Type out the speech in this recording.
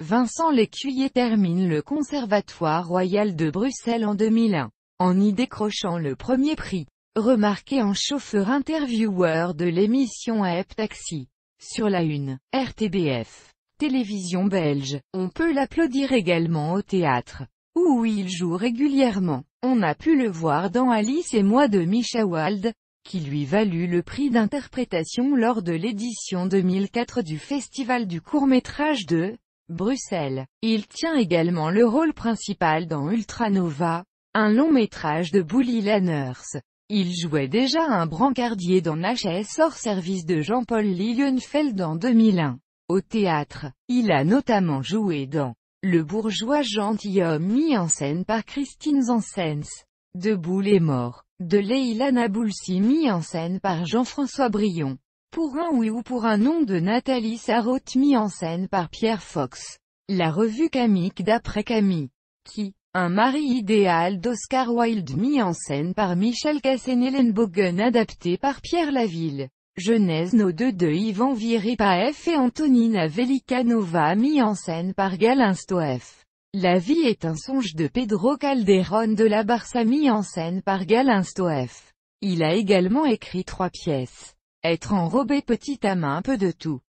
Vincent Lécuyer termine le Conservatoire Royal de Bruxelles en 2001, en y décrochant le premier prix. Remarqué en chauffeur interviewer de l'émission Aep Taxi. Sur la une, RTBF, télévision belge, on peut l'applaudir également au théâtre, où il joue régulièrement. On a pu le voir dans Alice et moi de Micha Wald, qui lui valut le prix d'interprétation lors de l'édition 2004 du Festival du court-métrage de Bruxelles. Il tient également le rôle principal dans Ultranova, un long métrage de Bully Lanners. Il jouait déjà un brancardier dans HS hors service de Jean-Paul Lilienfeld en 2001. Au théâtre, il a notamment joué dans Le bourgeois gentilhomme mis en scène par Christine Zansens, De Boule est mort, de Leila Naboulsi mis en scène par Jean-François Brion. Pour un oui ou pour un non de Nathalie Sarraute mis en scène par Pierre Fox. La revue Camique d'après Camille. Qui Un mari idéal d'Oscar Wilde mis en scène par Michel Bogun adapté par Pierre Laville. Genèse nos deux de Yvan Viripaef et Antonina Velikanova mis en scène par Galin Stoef. La vie est un songe de Pedro Calderon de la Barça mis en scène par Galin Stoef. Il a également écrit trois pièces. Être enrobé petit à main peu de tout.